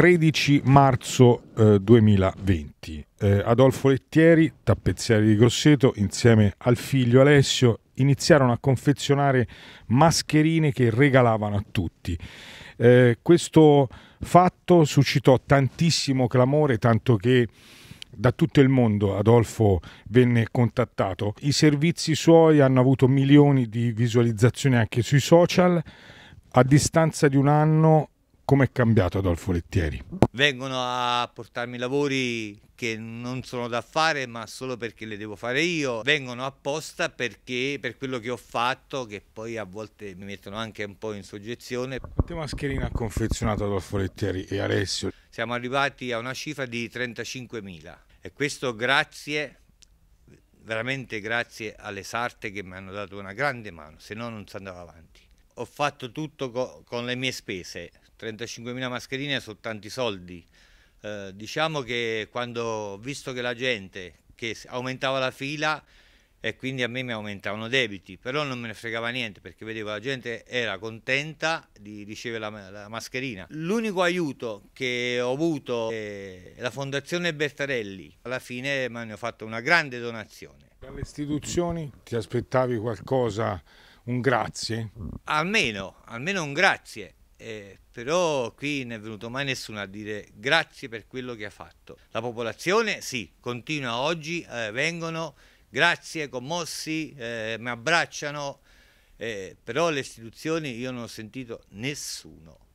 13 marzo eh, 2020. Eh, Adolfo Lettieri, tappezziere di Grosseto, insieme al figlio Alessio, iniziarono a confezionare mascherine che regalavano a tutti. Eh, questo fatto suscitò tantissimo clamore, tanto che da tutto il mondo Adolfo venne contattato. I servizi suoi hanno avuto milioni di visualizzazioni anche sui social. A distanza di un anno come è cambiato Adolfo Lettieri? Vengono a portarmi lavori che non sono da fare ma solo perché le devo fare io, vengono apposta perché per quello che ho fatto che poi a volte mi mettono anche un po' in soggezione. Quante mascherine ha confezionato Adolfo Lettieri e Alessio? Siamo arrivati a una cifra di 35.000 e questo grazie veramente grazie alle sarte che mi hanno dato una grande mano, se no non si andava avanti ho fatto tutto con le mie spese, 35.000 mascherine sono tanti soldi. Eh, diciamo che quando ho visto che la gente che aumentava la fila e quindi a me mi aumentavano debiti, però non me ne fregava niente perché vedevo la gente era contenta di ricevere la, la mascherina. L'unico aiuto che ho avuto è la Fondazione Bertarelli, alla fine mi hanno fatto una grande donazione. Dalle istituzioni ti aspettavi qualcosa, un grazie? Almeno, almeno un grazie eh, però qui non è venuto mai nessuno a dire grazie per quello che ha fatto. La popolazione sì, continua oggi, eh, vengono, grazie, commossi, eh, mi abbracciano, eh, però le istituzioni io non ho sentito nessuno.